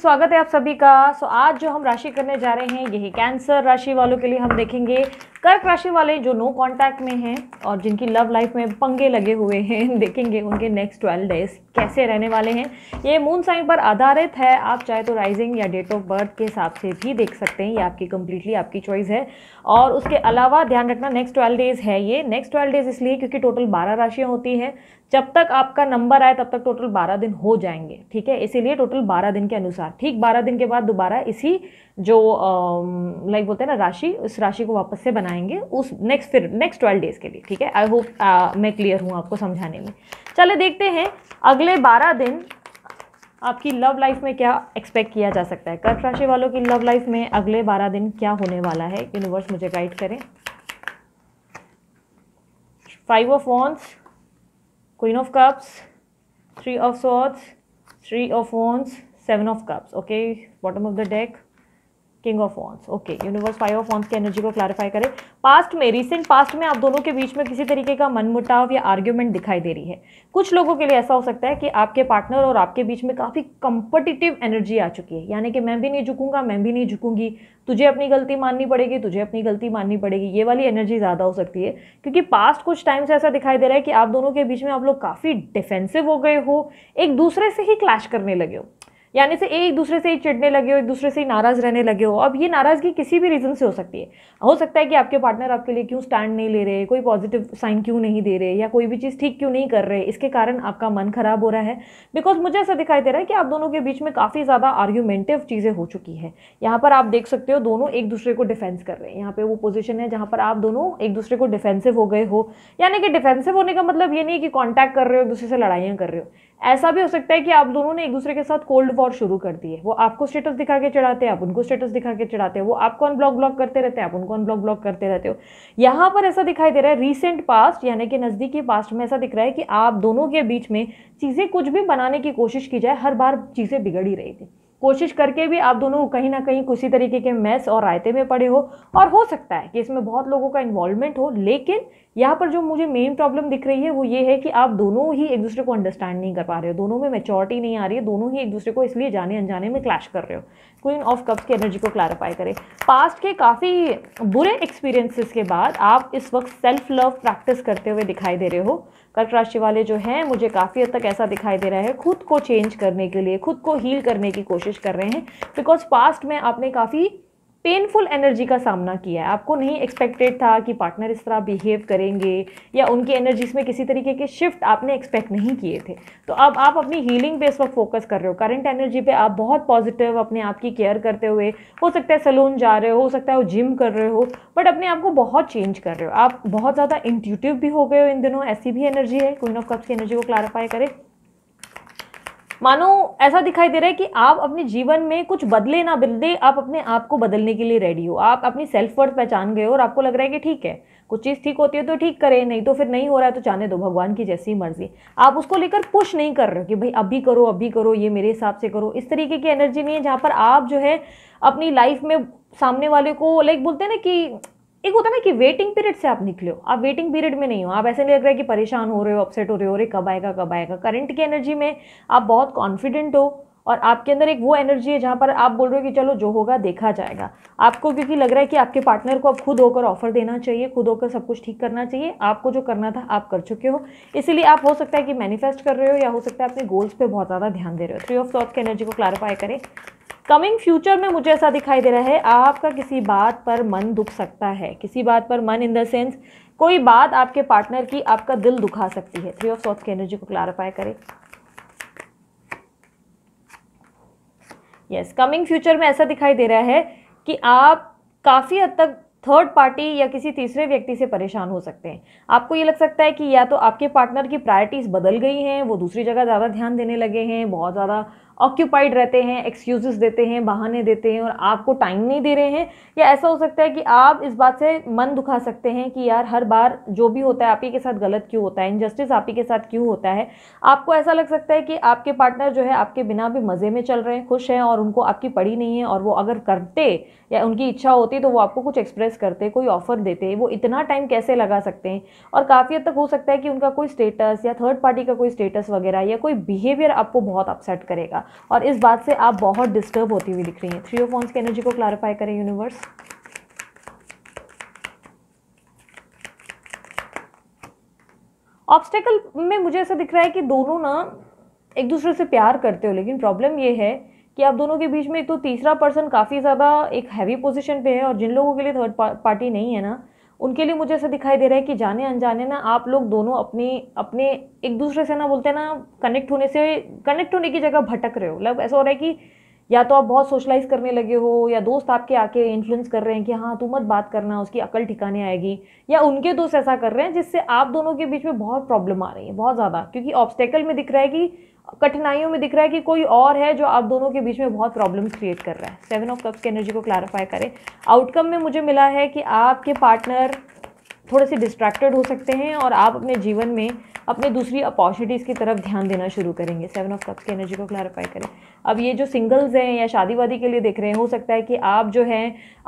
स्वागत है आप सभी का सो so, आज जो हम राशि करने जा रहे हैं यही कैंसर राशि वालों के लिए हम देखेंगे कर्क राशि वाले जो नो कांटेक्ट में हैं और जिनकी लव लाइफ में पंगे लगे हुए हैं देखेंगे उनके नेक्स्ट ट्वेल्व डेज कैसे रहने वाले हैं ये मून साइन पर आधारित है आप चाहे तो राइजिंग या डेट ऑफ बर्थ के हिसाब से भी देख सकते हैं ये आपकी कम्प्लीटली आपकी चॉइस है और उसके अलावा ध्यान रखना नेक्स्ट ट्वेल्व डेज है ये नेक्स्ट ट्वेल्व डेज इसलिए क्योंकि टोटल बारह राशियाँ होती हैं जब तक आपका नंबर आए तब तक टोटल बारह दिन हो जाएंगे ठीक है इसीलिए टोटल बारह दिन के अनुसार ठीक बारह दिन के बाद दोबारा इसी जो लाइक बोलते हैं ना राशि उस राशि को वापस से बनाए आएंगे उस नेक्स्ट फिर नेक्स्ट ट्वेल्व डेज़ के लिए ठीक है आई होप uh, मैं क्लियर हूँ आपको समझाने में चले देखते हैं अगले बारह दिन आपकी लव लाइफ में क्या एक्सपेक्ट किया जा सकता है कर्क राशि वालों की लव लाइफ में अगले बारह दिन क्या होने वाला है यूनिवर्स मुझे गाइड करें five of wands queen of cups three of swords three of wands seven of cups okay bottom of the deck king of wands okay universe five of wands की एनर्जी को clarify करें past में recent past में आप दोनों के बीच में किसी तरीके का मनमुटाव या आर्ग्यूमेंट दिखाई दे रही है कुछ लोगों के लिए ऐसा हो सकता है कि आपके पार्टनर और आपके बीच में काफ़ी कंपटिटिव एनर्जी आ चुकी है यानी कि मैं भी नहीं झुकूंगा मैं भी नहीं झुकूंगी तुझे अपनी गलती माननी पड़ेगी तुझे अपनी गलती माननी पड़ेगी ये वाली एनर्जी ज़्यादा हो सकती है क्योंकि पास्ट कुछ टाइम से ऐसा दिखाई दे रहा है कि आप दोनों के बीच में आप लोग काफ़ी डिफेंसिव हो गए हो एक दूसरे से ही क्लैश करने लगे हो यानी से एक दूसरे से ही चिढ़ने लगे हो एक दूसरे से ही नाराज़ रहने लगे हो अब ये नाराज़गी किसी भी रीज़न से हो सकती है हो सकता है कि आपके पार्टनर आपके लिए क्यों स्टैंड नहीं ले रहे कोई पॉजिटिव साइन क्यों नहीं दे रहे या कोई भी चीज़ ठीक क्यों नहीं कर रहे इसके कारण आपका मन ख़राब हो रहा है बिकॉज मुझे ऐसा दिखाई दे रहा है कि आप दोनों के बीच में काफ़ी ज़्यादा आर्ग्यूमेंटिव चीज़ें हो चुकी है यहाँ पर आप देख सकते हो दोनों एक दूसरे को डिफेंस कर रहे हैं यहाँ पर वो पोजिशन है जहाँ पर आप दोनों एक दूसरे को डिफेंसिव हो गए हो यानी कि डिफेंसिव होने का मतलब ये नहीं कि कॉन्टैक्ट कर रहे हो एक दूसरे से लड़ाइयाँ कर रहे हो ऐसा भी हो सकता है कि आप दोनों ने एक दूसरे के साथ कोल्ड वॉर शुरू कर दी है वो आपको स्टेटस दिखा के चढ़ाते हैं आप उनको स्टेटस दिखा के चढ़ाते हैं वो आपको अनब्लॉक ब्लॉक करते रहते हैं आप उनको अनब्लॉक ब्लॉक करते रहते हो यहाँ पर ऐसा दिखाई दे रहा है रिसेंट पास्ट यानी कि नज़दीकी पास्ट में ऐसा दिख रहा है कि आप दोनों के बीच में चीज़ें कुछ भी बनाने की कोशिश की जाए हर बार चीज़ें बिगड़ ही रही थी कोशिश करके भी आप दोनों कहीं ना कहीं किसी तरीके के मैस और रायते में पड़े हो और हो सकता है कि इसमें बहुत लोगों का इन्वॉल्वमेंट हो लेकिन यहाँ पर जो मुझे मेन प्रॉब्लम दिख रही है वो ये है कि आप दोनों ही एक दूसरे को अंडरस्टैंड नहीं कर पा रहे हो दोनों में मेचोरिटी नहीं आ रही है दोनों ही एक दूसरे को इसलिए जाने अनजाने में क्लैश कर रहे हो क्वीन ऑफ कप्स की एनर्जी को क्लैरिफाई करें पास्ट के काफ़ी बुरे एक्सपीरियंसिस के बाद आप इस वक्त सेल्फ लव प्रैक्टिस करते हुए दिखाई दे रहे हो कर्क राशि वाले जो हैं मुझे काफ़ी हद तक ऐसा दिखाई दे रहा है खुद को चेंज करने के लिए खुद को हील करने की कोशिश कर रहे हैं बिकॉज पास्ट में आपने काफ़ी पेनफुल एनर्जी का सामना किया है आपको नहीं एक्सपेक्टेड था कि पार्टनर इस तरह बिहेव करेंगे या उनकी एनर्जीज में किसी तरीके के शिफ्ट आपने एक्सपेक्ट नहीं किए थे तो अब आप अपनी हीलिंग पे इस वक्त फोकस कर रहे हो करंट एनर्जी पे आप बहुत पॉजिटिव अपने आप की केयर करते हुए हो सकता है सलून जा रहे हो हो सकता है वो जिम कर रहे हो बट अपने आप को बहुत चेंज कर रहे हो आप बहुत ज़्यादा इंट्यूटिव भी हो गए हो इन दिनों ऐसी भी एनर्जी है क्वीन ऑफ कप्स की एनर्जी को क्लारीफाई करें मानो ऐसा दिखाई दे रहा है कि आप अपने जीवन में कुछ बदले ना बदले आप अपने आप को बदलने के लिए रेडी हो आप अपनी सेल्फ वर्थ पहचान गए हो और आपको लग रहा है कि ठीक है कुछ चीज़ ठीक होती है तो ठीक करें नहीं तो फिर नहीं हो रहा है तो जाने दो भगवान की जैसी मर्जी आप उसको लेकर पुश नहीं कर रहे हो कि भाई अभी करो अभी करो ये मेरे हिसाब से करो इस तरीके की एनर्जी नहीं है जहाँ पर आप जो है अपनी लाइफ में सामने वाले को लाइक बोलते हैं ना कि एक होता है ना कि वेटिंग पीरियड से आप निकले हो आप वेटिंग पीरियड में नहीं हो आप ऐसे नहीं लग रहा है कि परेशान हो रहे हो अपसेट हो रहे हो अरे कब आएगा कब आएगा करंट की एनर्जी में आप बहुत कॉन्फिडेंट हो और आपके अंदर एक वो एनर्जी है जहाँ पर आप बोल रहे हो कि चलो जो होगा देखा जाएगा आपको क्योंकि लग रहा है कि आपके पार्टनर को अब खुद होकर ऑफर देना चाहिए खुद होकर सब कुछ ठीक करना चाहिए आपको जो करना था आप कर चुके हो इसीलिए आप हो सकता है कि मैनिफेस्ट कर रहे हो या हो सकता है अपने गोल्स पर बहुत ज़्यादा ध्यान दे रहे हो थ्री ऑफ थॉट की एनर्जी को क्लैरिफाई करें कमिंग फ्यूचर में मुझे ऐसा दिखाई दे रहा है आपका किसी बात पर मन दुख सकता है किसी बात पर मन इन द सेंस कोई बात आपके पार्टनर की आपका दिल दुखा सकती है थ्री ऑफ सॉट्स की एनर्जी को क्लैरिफाई करें यस कमिंग फ्यूचर में ऐसा दिखाई दे रहा है कि आप काफ़ी हद तक थर्ड पार्टी या किसी तीसरे व्यक्ति से परेशान हो सकते हैं आपको ये लग सकता है कि या तो आपके पार्टनर की प्रायोरिटीज़ बदल गई हैं वो दूसरी जगह ज़्यादा ध्यान देने लगे हैं बहुत ज़्यादा ऑक्यूपाइड रहते हैं एक्सक्यूजेस देते हैं बहाने देते हैं और आपको टाइम नहीं दे रहे हैं या ऐसा हो सकता है कि आप इस बात से मन दुखा सकते हैं कि यार हर बार जो भी होता है आप ही के साथ गलत क्यों होता है इनजस्टिस आप ही के साथ क्यों होता है आपको ऐसा लग सकता है कि आपके पार्टनर जो है आपके बिना भी मज़े में चल रहे हैं खुश हैं और उनको आपकी पड़ी नहीं है और वो अगर करते या उनकी इच्छा होती है तो वो आपको कुछ एक्सप्रेस करते कोई ऑफर देते वो इतना टाइम कैसे लगा सकते हैं और काफ़ी हद तक हो सकता है कि उनका कोई स्टेटस या थर्ड पार्टी का कोई स्टेटस वगैरह या कोई बिहेवियर आपको बहुत अपसेट करेगा और इस बात से आप बहुत डिस्टर्ब होती हुई दिख रही हैं थ्री ओ फोन्स की एनर्जी को क्लारीफाई करें यूनिवर्स ऑब्स्टेकल में मुझे ऐसा दिख रहा है कि दोनों ना एक दूसरे से प्यार करते हो लेकिन प्रॉब्लम ये है कि आप दोनों के बीच में एक तो तीसरा पर्सन काफ़ी ज़्यादा एक हैवी पोजिशन पे है और जिन लोगों के लिए थर्ड पार्टी नहीं है ना उनके लिए मुझे ऐसा दिखाई दे रहा है कि जाने अनजाने ना आप लोग दोनों अपने अपने एक दूसरे से ना बोलते हैं ना कनेक्ट होने से कनेक्ट होने की जगह भटक रहे हो मतलब ऐसा हो रहा है कि या तो आप बहुत सोशलाइज करने लगे हो या दोस्त आपके आके इन्फ्लुएंस कर रहे हैं कि हाँ तू मत बात करना उसकी अकल ठिकाने आएगी या उनके दोस्त ऐसा कर रहे हैं जिससे आप दोनों के बीच में बहुत प्रॉब्लम आ रही है बहुत ज़्यादा क्योंकि ऑब्स्टेकल में दिख रहा है कि कठिनाइयों में दिख रहा है कि कोई और है जो आप दोनों के बीच में बहुत प्रॉब्लम्स क्रिएट कर रहा है सेवन ऑफ कप्स की एनर्जी को क्लैरिफाई करें आउटकम में मुझे मिला है कि आपके पार्टनर थोड़े से डिस्ट्रैक्टेड हो सकते हैं और आप अपने जीवन में अपने दूसरी अपॉर्चुनिटीज़ की तरफ ध्यान देना शुरू करेंगे सेवन ऑफ कप्स की एनर्जी को क्लैरिफाई करें अब ये जो सिंगल्स हैं या शादी वादी के लिए देख रहे हैं हो सकता है कि आप जो हैं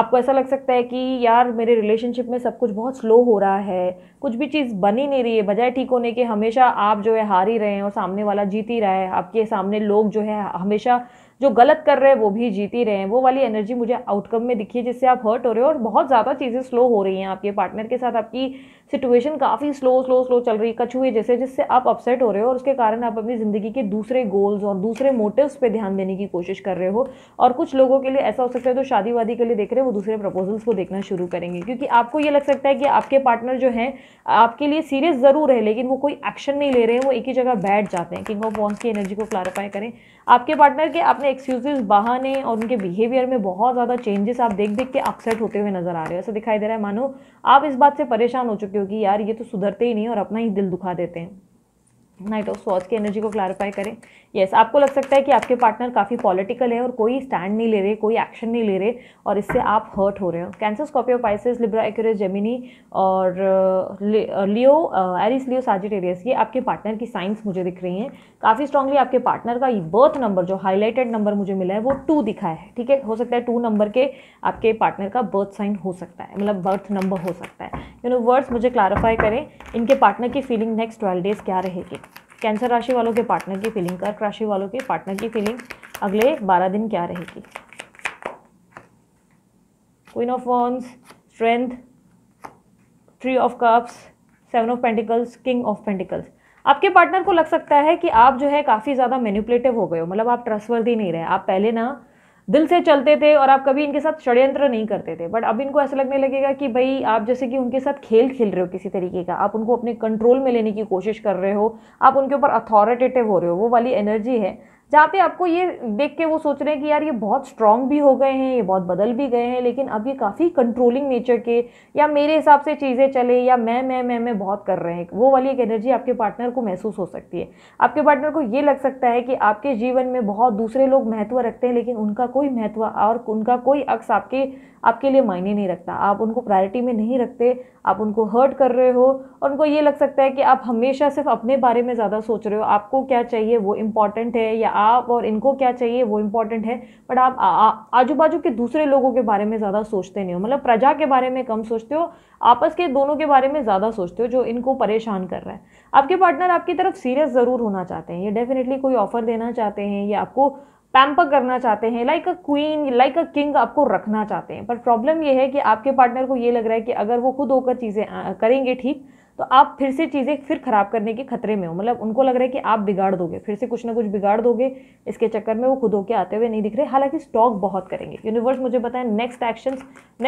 आपको ऐसा लग सकता है कि यार मेरे रिलेशनशिप में सब कुछ बहुत स्लो हो रहा है कुछ भी चीज़ बन ही नहीं रही है बजाय ठीक होने के हमेशा आप जो है हार ही रहे हैं और सामने वाला जीत ही रहा है आपके सामने लोग जो है हमेशा जो गलत कर रहे हैं वो भी जीत ही रहे हैं वो वाली एनर्जी मुझे आउटकम में दिखी है जिससे आप हर्ट हो रहे हो और बहुत ज़्यादा चीज़ें स्लो हो रही हैं आपके पार्टनर के साथ आपकी सिचुएशन काफ़ी स्लो स्लो स्लो चल रही है कछुए जैसे जिससे आप अपसेट हो रहे हो और उसके कारण आप अपनी ज़िंदगी के दूसरे गोल्स और दूसरे मोटिव्स पे ध्यान देने की कोशिश कर रहे हो और कुछ लोगों के लिए ऐसा हो सकता है तो शादी वादी के लिए देख रहे हैं वो दूसरे प्रपोजल्स को देखना शुरू करेंगे क्योंकि आपको ये लग सकता है कि आपके पार्टनर जो हैं आपके लिए सीरियस ज़रूर है लेकिन वो कोई एक्शन नहीं ले रहे हैं वो एक ही जगह बैठ जाते हैं किंग ऑफ वॉन्स की एनर्जी को क्लारीफाई करें आपके पार्टनर के अपने एक्सक्यूजेज बहाने और उनके बिहेवियर में बहुत ज़्यादा चेंजेस आप देख देख के अपसेट होते हुए नजर आ रहे हो ऐसा दिखाई दे रहा है मानो आप इस बात से परेशान हो चुके हो होगी यार ये तो सुधरते ही नहीं और अपना ही दिल दुखा देते हैं नाइट ऑफ स्वॉर्ड्स की एनर्जी को क्लैरिफाई करें यस yes, आपको लग सकता है कि आपके पार्टनर काफ़ी पॉलिटिकल है और कोई स्टैंड नहीं ले रहे कोई एक्शन नहीं ले रहे और इससे आप हर्ट हो रहे हो Cancer Scorpio Pisces Libra Aquarius Gemini और लियो एरिस लियो साजिटेरियस ये आपके पार्टनर की साइंस मुझे दिख रही हैं काफ़ी स्ट्रांगली आपके पार्टनर का बर्थ नंबर जो हाईलाइटेड नंबर मुझे मिला है वो टू दिखा है ठीक है हो सकता है टू नंबर के आपके पार्टनर का बर्थ साइन हो सकता है मतलब बर्थ नंबर हो सकता है यूनिवर्स मुझे क्लैरिफाई करें इनके पार्टनर की फीलिंग नेक्स्ट ट्वेल्व डेज क्या रहेगी कैंसर राशि वालों के पार्टनर की फीलिंग कर्क राशि वालों के पार्टनर की फीलिंग अगले बारह दिन क्या रहेगी queen of wands strength three of cups seven of pentacles king of pentacles आपके पार्टनर को लग सकता है कि आप जो है काफ़ी ज़्यादा मैनिपुलेटिव हो गए हो मतलब आप ट्रस्टवर्दी नहीं रहे आप पहले ना दिल से चलते थे और आप कभी इनके साथ षड्यंत्र नहीं करते थे बट अब इनको ऐसा लगने लगेगा कि भाई आप जैसे कि उनके साथ खेल खेल रहे हो किसी तरीके का आप उनको अपने कंट्रोल में लेने की कोशिश कर रहे हो आप उनके ऊपर अथॉरिटेटिव हो रहे हो वो वाली एनर्जी है जहाँ पे आपको ये देख के वो सोच रहे हैं कि यार ये बहुत स्ट्रांग भी हो गए हैं ये बहुत बदल भी गए हैं लेकिन अब ये काफ़ी कंट्रोलिंग नेचर के या मेरे हिसाब से चीज़ें चले या मैं मैं मैं मैं बहुत कर रहे हैं वो वाली एक एनर्जी आपके पार्टनर को महसूस हो सकती है आपके पार्टनर को ये लग सकता है कि आपके जीवन में बहुत दूसरे लोग महत्व रखते हैं लेकिन उनका कोई महत्व और उनका कोई अक्स आपके आपके लिए मायने नहीं रखता आप उनको प्रायोरिटी में नहीं रखते आप उनको हर्ट कर रहे हो और उनको ये लग सकता है कि आप हमेशा सिर्फ अपने बारे में ज़्यादा सोच रहे हो आपको क्या चाहिए वो इम्पॉर्टेंट है या आप और इनको क्या चाहिए वो इम्पॉर्टेंट है बट आप आजू बाजू के दूसरे लोगों के बारे में ज़्यादा सोचते नहीं हो मतलब प्रजा के बारे में कम सोचते हो आपस के दोनों के बारे में ज़्यादा सोचते हो जो इनको परेशान कर रहा है आपके पार्टनर आपकी तरफ सीरियस ज़रूर होना चाहते हैं ये डेफिनेटली कोई ऑफ़र देना चाहते हैं या आपको पैम्पर करना चाहते हैं like a queen like a king आपको रखना चाहते हैं पर प्रॉब्लम यह है कि आपके पार्टनर को ये लग रहा है कि अगर वो खुद होकर चीज़ें करेंगे ठीक तो आप फिर से चीज़ें फिर ख़राब करने के खतरे में हो मतलब उनको लग रहा है कि आप बिगाड़ दोगे फिर से कुछ ना कुछ बिगाड़ दोगे इसके चक्कर में वो खुद होकर आते हुए नहीं दिख रहे हालांकि स्टॉक बहुत करेंगे यूनिवर्स मुझे बताएं next action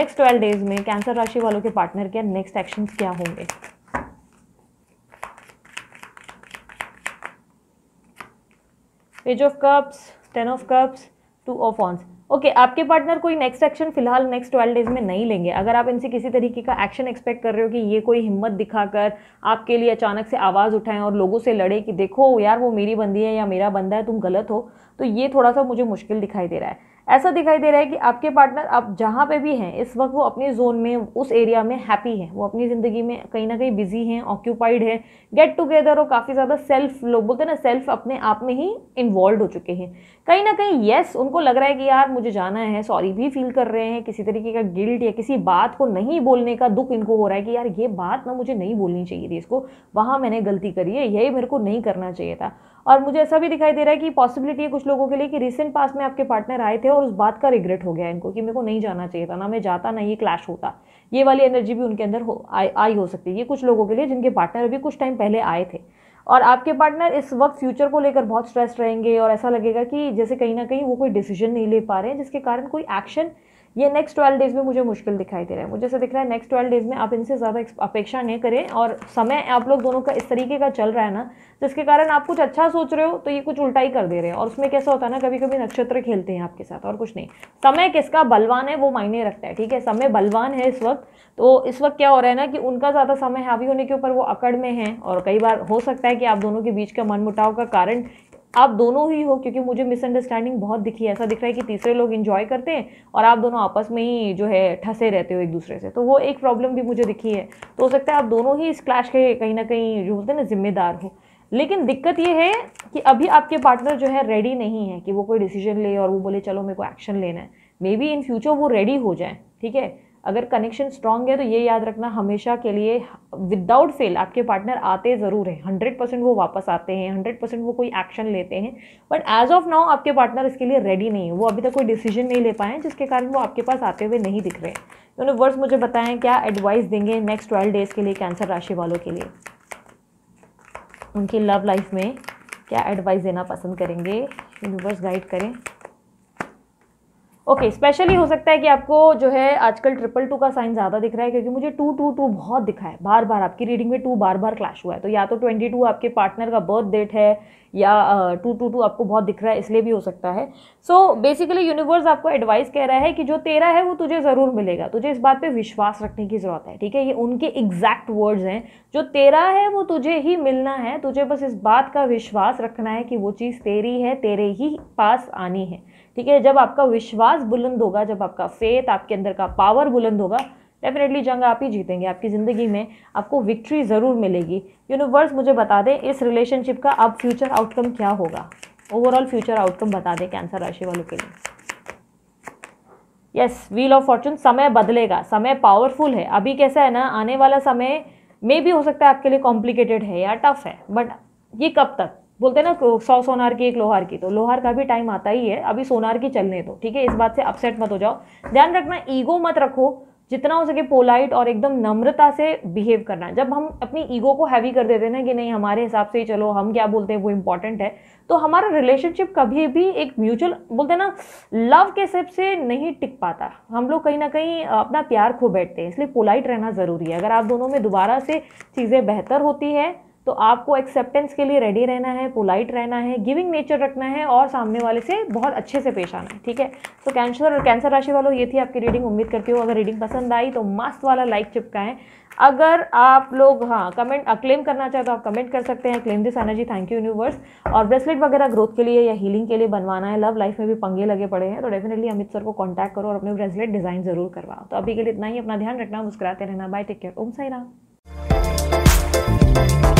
next twelve days में कैंसर राशि वालों के पार्टनर के नेक्स्ट एक्शन क्या होंगे page of cups ten of cups two of wands okay आपके पार्टनर कोई नेक्स्ट एक्शन फिलहाल नेक्स्ट ट्वेल्व डेज में नहीं लेंगे अगर आप इनसे किसी तरीके का एक्शन एक्सपेक्ट कर रहे हो कि ये कोई हिम्मत दिखाकर आपके लिए अचानक से आवाज़ उठाएं और लोगों से लड़े कि देखो यार वो मेरी बंदी है या मेरा बंदा है तुम गलत हो तो ये थोड़ा सा मुझे मुश्किल दिखाई दे रहा है ऐसा दिखाई दे रहा है कि आपके पार्टनर आप जहाँ पे भी हैं इस वक्त वो अपने जोन में उस एरिया में हैप्पी हैं वो अपनी ज़िंदगी में कहीं ना कहीं बिजी हैं ऑक्यूपाइड हैं गेट टुगेदर और काफ़ी ज़्यादा सेल्फ लोग बोलते हैं ना सेल्फ अपने आप में ही इन्वॉल्व हो चुके हैं कहीं ना कहीं येस उनको लग रहा है कि यार मुझे जाना है सॉरी भी फील कर रहे हैं किसी तरीके का गिल्ट या किसी बात को नहीं बोलने का दुख इनको हो रहा है कि यार ये बात ना मुझे नहीं बोलनी चाहिए थी इसको वहाँ मैंने गलती करी है यही मेरे को नहीं करना चाहिए था और मुझे ऐसा भी दिखाई दे रहा है कि पॉसिबिलिटी है कुछ लोगों के लिए कि रिसेंट पास में आपके पार्टनर आए थे और उस बात का रिग्रेट हो गया इनको कि मेरे को नहीं जाना चाहिए था ना मैं जाता ना ये क्लैश होता ये वाली एनर्जी भी उनके अंदर हो आई आई हो सकती है ये कुछ लोगों के लिए जिनके पार्टनर अभी कुछ टाइम पहले आए थे और आपके पार्टनर इस वक्त फ्यूचर को लेकर बहुत स्ट्रेस रहेंगे और ऐसा लगेगा कि जैसे कहीं ना कहीं वो कोई डिसीजन नहीं ले पा रहे हैं जिसके कारण कोई एक्शन ये नेक्स्ट ट्वेल्व डेज़ में मुझे मुश्किल दिखाई दे रहा है मुझे ऐसा दिख रहा है नेक्स्ट ट्वेल्व डेज़ में आप इनसे ज़्यादा अपेक्षा नहीं करें और समय आप लोग दोनों का इस तरीके का चल रहा है ना जिसके कारण आप कुछ अच्छा सोच रहे हो तो ये कुछ उल्टा ही कर दे रहे हैं और उसमें कैसा होता है ना कभी कभी नक्षत्र खेलते हैं आपके साथ और कुछ नहीं समय किसका बलवान है वो मायने रखता है ठीक है समय बलवान है इस वक्त तो इस वक्त क्या हो रहा है ना कि उनका ज़्यादा समय हावी होने के ऊपर वो अकड़ में है और कई बार हो सकता है कि आप दोनों के बीच का मनमुटाव का कारण आप दोनों ही हो क्योंकि मुझे मिसअंडरस्टैंडिंग बहुत दिखी है ऐसा दिख रहा है कि तीसरे लोग इन्जॉय करते हैं और आप दोनों आपस में ही जो है ठसे रहते हो एक दूसरे से तो वो एक प्रॉब्लम भी मुझे दिखी है तो हो सकता है आप दोनों ही इस क्लैश के कहीं ना कहीं जो होते हैं ना जिम्मेदार हो लेकिन दिक्कत ये है कि अभी आपके पार्टनर जो है रेडी नहीं है कि वो कोई डिसीजन ले और वो बोले चलो मेरे को एक्शन लेना है मे बी इन फ्यूचर वो रेडी हो जाए ठीक है अगर कनेक्शन स्ट्रांग है तो ये याद रखना हमेशा के लिए विदाउट फेल आपके पार्टनर आते ज़रूर हैं हंड्रेड परसेंट वो वापस आते हैं हंड्रेड परसेंट वो कोई एक्शन लेते हैं बट एज ऑफ नाउ आपके पार्टनर इसके लिए रेडी नहीं है वो अभी तक कोई डिसीजन नहीं ले पाए हैं जिसके कारण वो आपके पास आते हुए नहीं दिख रहे हैं तो यूनिवर्स मुझे बताएं क्या एडवाइस देंगे नेक्स्ट ट्वेल्व डेज़ के लिए कैंसर राशि वालों के लिए उनकी लव लाइफ में क्या एडवाइस देना पसंद करेंगे यूनिवर्स गाइड करें ओके okay, स्पेशली हो सकता है कि आपको जो है आजकल ट्रिपल टू का साइन ज़्यादा दिख रहा है क्योंकि मुझे टू टू टू बहुत दिखा है बार बार आपकी रीडिंग में टू बार बार क्लैश हुआ है तो या तो ट्वेंटी टू आपके पार्टनर का बर्थ डेट है या टू टू टू आपको बहुत दिख रहा है इसलिए भी हो सकता है सो बेसिकली यूनिवर्स आपको एडवाइस कह रहा है कि जो तेरा है वो तुझे ज़रूर मिलेगा तुझे इस बात पर विश्वास रखने की ज़रूरत है ठीक है ये उनके एग्जैक्ट वर्ड्स हैं जो तेरा है वो तुझे ही मिलना है तुझे बस इस बात का विश्वास रखना है कि वो चीज़ तेरी है तेरे ही पास आनी है ठीक है जब आपका विश्वास बुलंद होगा जब आपका फेथ आपके अंदर का पावर बुलंद होगा डेफिनेटली जंग आप ही जीतेंगे आपकी ज़िंदगी में आपको विक्ट्री ज़रूर मिलेगी यूनिवर्स मुझे बता दें इस रिलेशनशिप का अब फ्यूचर आउटकम क्या होगा ओवरऑल फ्यूचर आउटकम बता दें कैंसर राशि वालों के लिए यस व्हील ऑफ फॉर्चून समय बदलेगा समय पावरफुल है अभी कैसा है ना आने वाला समय में भी हो सकता है आपके लिए कॉम्प्लिकेटेड है या टफ है बट ये कब तक बोलते हैं ना सौ सोनार की एक लोहार की तो लोहार का भी टाइम आता ही है अभी सोनार की चलने दो ठीक है इस बात से अपसेट मत हो जाओ ध्यान रखना ईगो मत रखो जितना हो सके पोलाइट और एकदम नम्रता से बिहेव करना जब हम अपनी ईगो को हैवी कर देते हैं ना कि नहीं हमारे हिसाब से ही चलो हम क्या बोलते हैं वो इम्पॉर्टेंट है तो हमारा रिलेशनशिप कभी भी एक म्यूचुअल बोलते हैं ना लव के सिप से नहीं टिक पाता हम लोग कहीं ना कहीं अपना प्यार खो बैठते हैं इसलिए पोलाइट रहना ज़रूरी है अगर आप दोनों में दोबारा से चीज़ें बेहतर होती हैं तो आपको एक्सेप्टेंस के लिए रेडी रहना है पोलाइट रहना है गिविंग नेचर रखना है और सामने वाले से बहुत अच्छे से पेश आना है ठीक है तो कैंसर और कैंसर राशि वालों ये थी आपकी रीडिंग उम्मीद करती हूँ अगर रीडिंग पसंद आई तो मस्त वाला लाइक चिपकाएं अगर आप लोग हाँ कमेंट क्लेम करना चाहे तो आप कमेंट कर सकते हैं claim this energy thank you universe और ब्रेसलेट वगैरह ग्रोथ के लिए या हीलिंग के लिए बनवाना है लव लाइफ में भी पंगे लगे पड़े हैं तो डेफिनेटली अमित सर को कॉन्टैक्ट करो और अपने ब्रेसलेट डिज़ाइन ज़रूर करवाओ तो अभी के लिए इतना ही अपना ध्यान रखना मुस्कुराते रहना bye take care Om Sai Ram